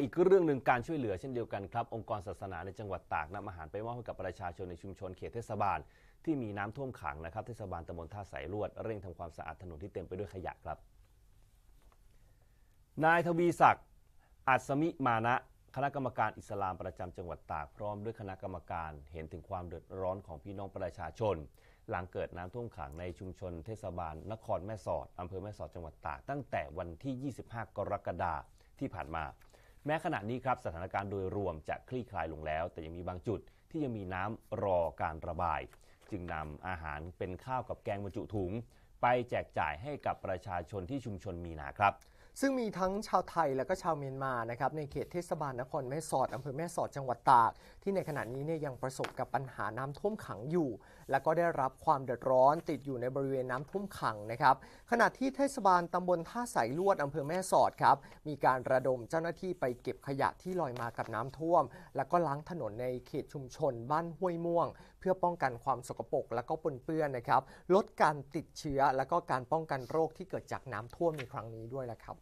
อีกเรื่องหนึ่งการช่วยเหลือเช่นเดียวกันครับ องค์กรศาสนาในจังหวัดตากนำอาหารไปมอบให้กับประชาชนในชุมชนเขตเทศบาล ที่มีน้ำท่วมขังนะครับเทศบาลตำบลท่าสายลวด เร่งทำความสะอาดถนนที่เต็มไปด้วยขยะครับ นายทวีศักดิ์อัศมิมานะ คณะกรรมการอิสลามประจำจังหวัดตาก พร้อมด้วยคณะกรรมการเห็นถึงความเดือดร้อนของพี่น้องประชาชน หลังเกิดน้ำท่วมขังในชุมชนเทศบาล นครแม่สอดอำเภอแม่สอดจังหวัดตากตั้งแต่วันที่ 25 กรกฎาคมที่ผ่านมาแม้ขณะนี้ครับ สถานการณ์โดยรวมจะคลี่คลายลงแล้ว แต่ยังมีบางจุดที่ยังมีน้ำรอการระบาย จึงนำอาหารเป็นข้าวกับแกงบรรจุถุง ไปแจกจ่ายให้กับประชาชนที่ชุมชนมีนาครับซึ่งมีทั้งชาวไทยและก็ชาวเมียนมานะครับในเขตเทศบาลนครแม่สอดอำเภอแม่สอดจังหวัดตาก ที่ในขณะนี้เนี่ยยังประสบกับปัญหาน้ำท่วมขังอยู่ และก็ได้รับความเดือดร้อนติดอยู่ในบริเวณน้ำท่วมขังนะครับ ขณะที่เทศบาลตำบลท่าสายลวดอำเภอแม่สอดครับมีการระดมเจ้าหน้าที่ไปเก็บขยะที่ลอยมากับน้ำท่วม และก็ล้างถนนในเขตชุมชนบ้านห้วยม่วง เพื่อป้องกันความสกปรกและก็ปนเปื้อนนะครับ ลดการติดเชื้อ และก็การป้องกันโรคที่เกิดจากน้ำท่วมในครั้งนี้ด้วยละครับ